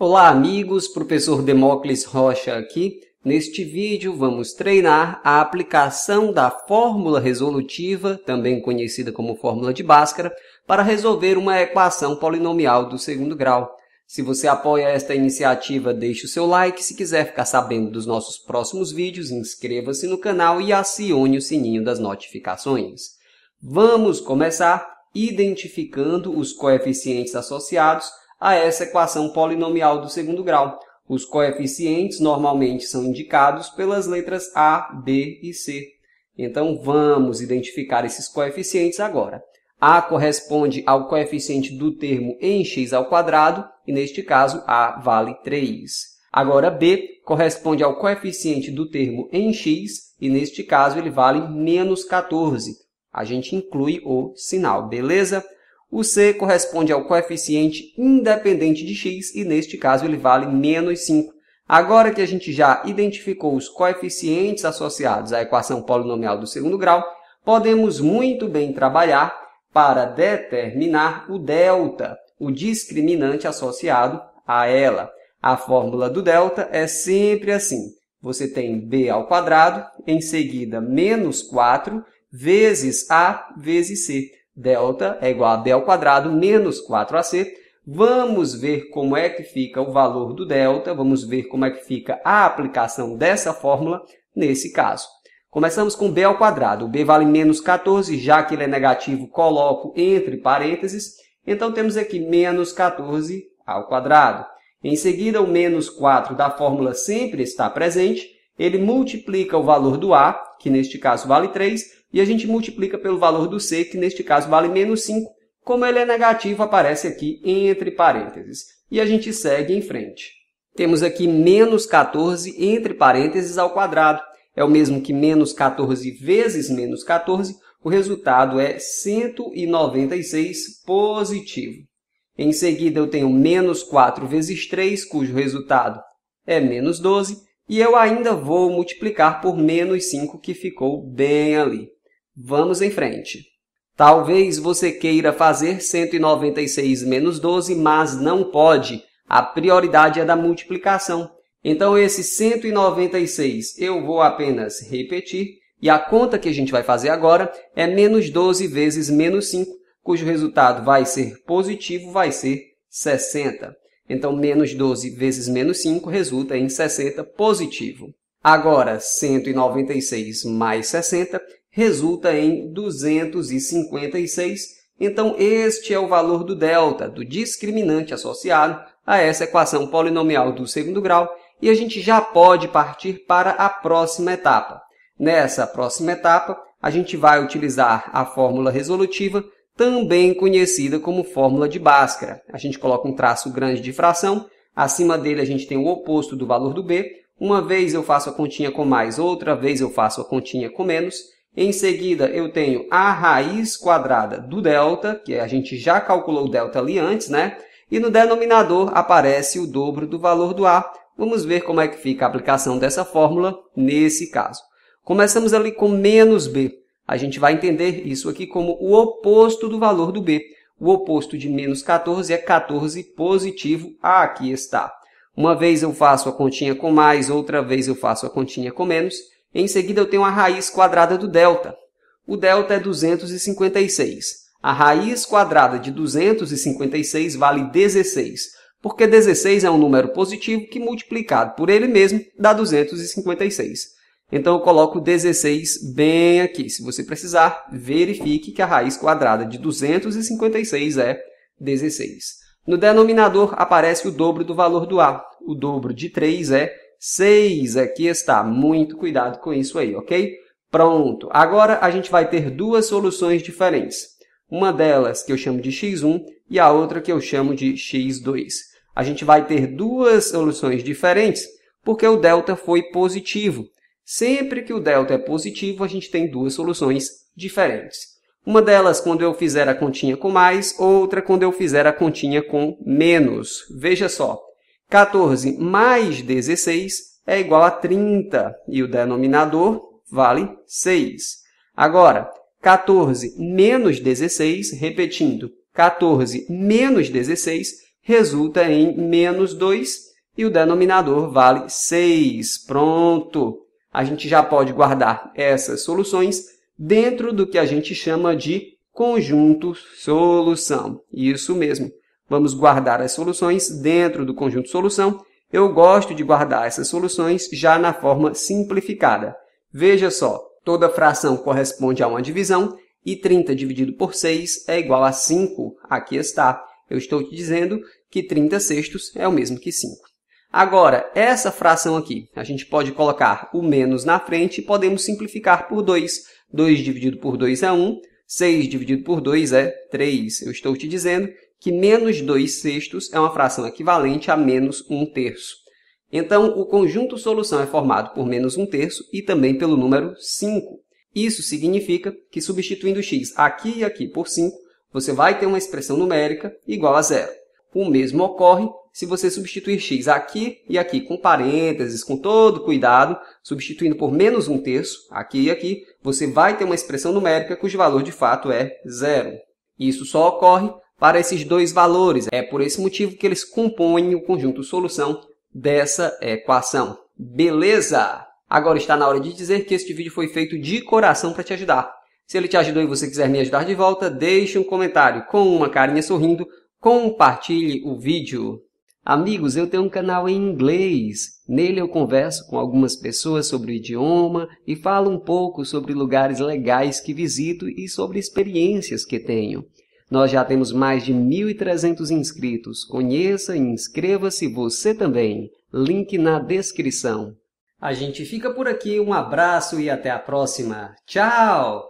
Olá amigos, professor Demócles Rocha aqui. Neste vídeo vamos treinar a aplicação da fórmula resolutiva, também conhecida como fórmula de Bhaskara, para resolver uma equação polinomial do segundo grau. Se você apoia esta iniciativa, deixe o seu like. Se quiser ficar sabendo dos nossos próximos vídeos, inscreva-se no canal e acione o sininho das notificações. Vamos começar identificando os coeficientes associados a essa equação polinomial do segundo grau. Os coeficientes normalmente são indicados pelas letras A, B e C. Então vamos identificar esses coeficientes agora. A corresponde ao coeficiente do termo em x ao quadrado, e neste caso A vale 3. Agora B corresponde ao coeficiente do termo em x, e neste caso ele vale menos 14. A gente inclui o sinal, beleza? O C corresponde ao coeficiente independente de x e, neste caso, ele vale menos 5. Agora que a gente já identificou os coeficientes associados à equação polinomial do segundo grau, podemos muito bem trabalhar para determinar o delta, o discriminante associado a ela. A fórmula do delta é sempre assim. Você tem b ao quadrado, em seguida menos 4, vezes a, vezes c delta é igual a D ao quadrado menos 4AC. Vamos ver como é que fica o valor do delta, vamos ver como é que fica a aplicação dessa fórmula nesse caso. Começamos com b ao quadrado. O b vale menos 14, já que ele é negativo, coloco entre parênteses. Então temos aqui menos 14 ao quadrado. Em seguida, o menos 4 da fórmula sempre está presente. Ele multiplica o valor do a, que neste caso vale 3, e a gente multiplica pelo valor do C, que neste caso vale menos 5. Como ele é negativo, aparece aqui entre parênteses. E a gente segue em frente. Temos aqui menos 14 entre parênteses ao quadrado. É o mesmo que menos 14 vezes menos 14. O resultado é 196 positivo. Em seguida, eu tenho menos 4 vezes 3, cujo resultado é menos 12. E eu ainda vou multiplicar por menos 5, que ficou bem ali. Vamos em frente. Talvez você queira fazer 196 menos 12, mas não pode. A prioridade é da multiplicação. Então, esse 196 eu vou apenas repetir, e a conta que a gente vai fazer agora é menos 12 vezes menos 5, cujo resultado vai ser positivo, vai ser 60. Então, menos 12 vezes menos 5 resulta em 60 positivo. Agora, 196 mais 60 resulta em 256. Então, este é o valor do delta, do discriminante associado a essa equação polinomial do segundo grau, e a gente já pode partir para a próxima etapa. Nessa próxima etapa, a gente vai utilizar a fórmula resolutiva, também conhecida como fórmula de Bhaskara. A gente coloca um traço grande de fração, acima dele a gente tem o oposto do valor do b, uma vez eu faço a continha com mais, outra vez eu faço a continha com menos, em seguida, eu tenho a raiz quadrada do delta, que a gente já calculou o delta ali antes, né? E no denominador aparece o dobro do valor do A. Vamos ver como é que fica a aplicação dessa fórmula nesse caso. Começamos ali com menos B. A gente vai entender isso aqui como o oposto do valor do B. O oposto de menos 14 é 14 positivo. Ah, aqui está. Uma vez eu faço a continha com mais, outra vez eu faço a continha com menos. Em seguida, eu tenho a raiz quadrada do delta. O delta é 256. A raiz quadrada de 256 vale 16, porque 16 é um número positivo que, multiplicado por ele mesmo, dá 256. Então, eu coloco 16 bem aqui. Se você precisar, verifique que a raiz quadrada de 256 é 16. No denominador, aparece o dobro do valor do A. O dobro de 3 é 6. Aqui é está. Muito cuidado com isso aí, ok? Pronto. Agora a gente vai ter duas soluções diferentes. Uma delas que eu chamo de x1 e a outra que eu chamo de x2. A gente vai ter duas soluções diferentes porque o delta foi positivo. Sempre que o delta é positivo, a gente tem duas soluções diferentes. Uma delas quando eu fizer a continha com mais, outra quando eu fizer a continha com menos. Veja só, 14 mais 16 é igual a 30 e o denominador vale 6. Agora, 14 menos 16, repetindo, 14 menos 16 resulta em menos 2 e o denominador vale 6. Pronto! A gente já pode guardar essas soluções dentro do que a gente chama de conjunto solução. Isso mesmo. Vamos guardar as soluções dentro do conjunto solução. Eu gosto de guardar essas soluções já na forma simplificada. Veja só, toda fração corresponde a uma divisão e 30 dividido por 6 é igual a 5. Aqui está. Eu estou te dizendo que 30 sextos é o mesmo que 5. Agora, essa fração aqui, a gente pode colocar o menos na frente e podemos simplificar por 2. 2 dividido por 2 é 1, 6 dividido por 2 é 3. Eu estou te dizendo que menos 2 sextos é uma fração equivalente a menos 1 terço. Então, o conjunto solução é formado por menos 1 terço e também pelo número 5. Isso significa que, substituindo x aqui e aqui por 5, você vai ter uma expressão numérica igual a zero. O mesmo ocorre se você substituir x aqui e aqui com parênteses, com todo cuidado, substituindo por menos 1 terço, aqui e aqui, você vai ter uma expressão numérica cujo valor de fato é zero. Isso só ocorre para esses dois valores. É por esse motivo que eles compõem o conjunto solução dessa equação. Beleza? Agora está na hora de dizer que este vídeo foi feito de coração para te ajudar. Se ele te ajudou e você quiser me ajudar de volta, deixe um comentário com uma carinha sorrindo, compartilhe o vídeo. Amigos, eu tenho um canal em inglês. Nele eu converso com algumas pessoas sobre o idioma e falo um pouco sobre lugares legais que visito e sobre experiências que tenho. Nós já temos mais de 1.300 inscritos. Conheça e inscreva-se você também. Link na descrição. A gente fica por aqui. Um abraço e até a próxima. Tchau!